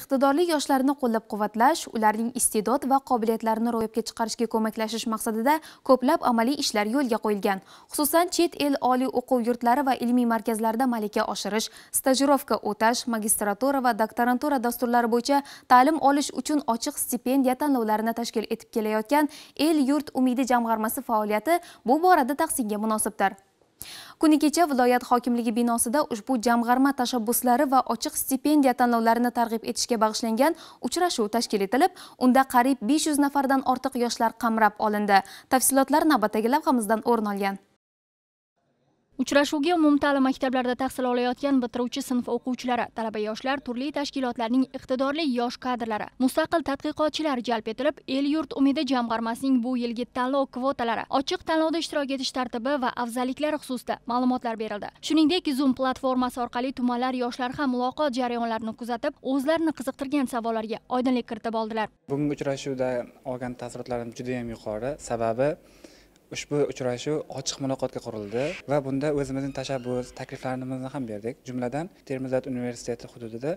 iqtidorli yoshlarni qo'llab quvvatlash ularning iste'dod va qobiliyatlarini ro'yobga chiqarishga ko'maklashish maqsadida ko'plab amaliy ishlar yo'lga qo'yilgan xususan chet el oliy o'quv yurtlari va ilmiy markazlarida malaka oshirish stajirovka o'tash magistratura va doktorantura dasturlari bo'yicha ta'lim olish uchun ochiq stipendiya tanlovlarini tashkil etib kelayotgan el yurt umidi jamg'armasi faoliyati bu borada tahsinga munosibdir kuni kecha viloyat hokimligi binosida ushbu jamg'arma tashabbuslari va ochiq stipendiya tanlovlarini targ'ib etishga bag'ishlangan uchrashuv tashkil etilib unda qariyb 500 nafardan ortiq yoshlar qamrab olindi tafsilotlar navbatdagi lavhamizdan o'rin olgan Uchrashuvga umumta'lim maktablarida tahsil olayotgan bitiruvchi sinf o'quvchilari, talaba yoshlar, turli tashkilotlarning iqtidorli yosh kadrlari, mustaqil tadqiqotchilar jalb etilib, El-yurt umidi jamg'armasining bu yilgi tanlov kvotalari, ochiq tanlovda ishtirok etish tartibi va afzalliklari xususida ma'lumotlar berildi. Shuningdek, Zoom platformasi orqali tumanlar yoshlari ham muloqot jarayonlarini kuzatib, o'zlarini qiziqtirgan savollarga oydinlik kiritib oldilar. Bugungi uchrashuvda olgan taassurotlarim juda ham yuqori, sababi ushbu uchrashuv ochiq muloqotga qurildi va bunda o'zimizning tashabbus takliflarimizni ham berdik jumladan termiz universiteti hududida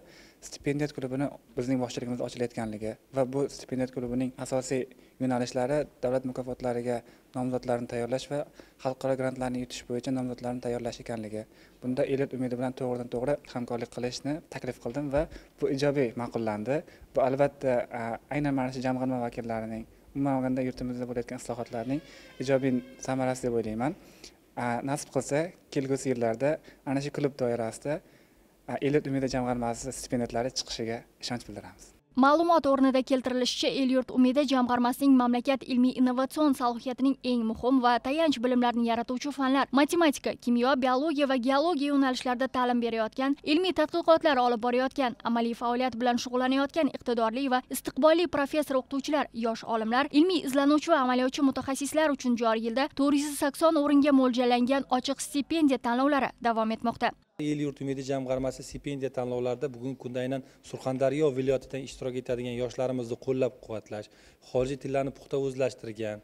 stipendiya klubini bizning boshchiligimiz ochilayotganligi va bu stipendiya klubining asosiy yo'nalishlari davlat mukofotlariga nomzodlarni tayyorlash va xalqaro grantlarni yutish bo'yicha nomzodlarni tayyorlash ekanligi bunda elit umidi bilan to'g'ridan to'g'ri hamkorlik qilishni taklif qildim va bu ijobiy ma'qullandi bu albatta aynan mana shu jamg'arma vakillarining umuman olganda yurtimizda bo'layotgan islohotlarning ijobiy samarasi deb o'ylayman nasib qilsa kelgusi yillarda ana shu klub doirasida elit umidi jamg'armasi stipendiatlari chiqishiga ishonch bildiramiz ma'lumot o'rnida keltirilishicha el yurt umidi jamg'armasining mamlakat ilmiy innovatsion salohiyatining eng muhim va tayanch bilimlarini yaratuvchi fanlar matematika kimyo biologiya va geologiya yo'nalishlarida ta'lim berayotgan ilmiy tadqiqotlar olib borayotgan amaliy faoliyat bilan shug'ullanayotgan iqtidorli va istiqbolli professor o'qituvchilar yosh olimlar ilmiy izlanuvchi va amaliyotchi mutaxassislar uchun joriy yilda to'rt yuz sakson o'ringa mo'ljallangan ochiq stipendiya tanlovlari davom etmoqda el yurt umidi jamg'armasi stipendiya tanlovlarida bugungi kunda aynan surxondaryo viloyatidan ishtirok etadigan yoshlarimizni qo'llab quvvatlash xorijiy tillarni puxta o'zlashtirgan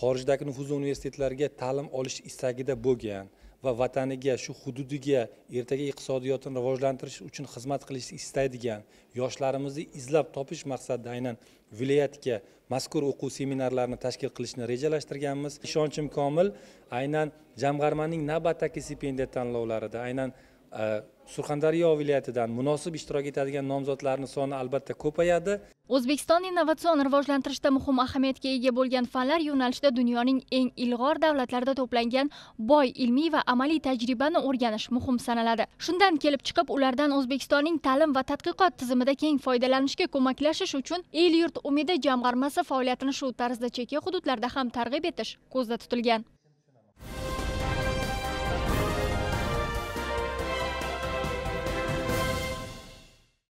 xorijdagi nufuzli universitetlarga ta'lim olish istagida bo'lgan va vataniga shu hududiga ertaga iqtisodiyotini rivojlantirish uchun xizmat qilishni istaydigan yoshlarimizni izlab topish maqsadida aynan viloyatga mazkur o'quv seminarlarini tashkil qilishni rejalashtirganmiz ishonchim komil aynan jamg'armaning navbatdagi stipendiya tanlovlarida aynan e, surxondaryo viloyatidan munosib ishtirok etadigan nomzodlarni soni albatta ko'payadi o'zbekiston innovatsion rivojlantirishda muhim ahamiyatga ega bo'lgan fanlar yo'nalishida dunyoning eng ilg'or davlatlarida to'plangan boy ilmiy va amaliy tajribani o'rganish muhim sanaladi shundan kelib chiqib ulardan o'zbekistonning ta'lim va tadqiqot tizimida keng foydalanishga ko'maklashish uchun el yurt umidi jamg'armasi faoliyatini shu tarzda chekka hududlarda ham targ'ib etish ko'zda tutilgan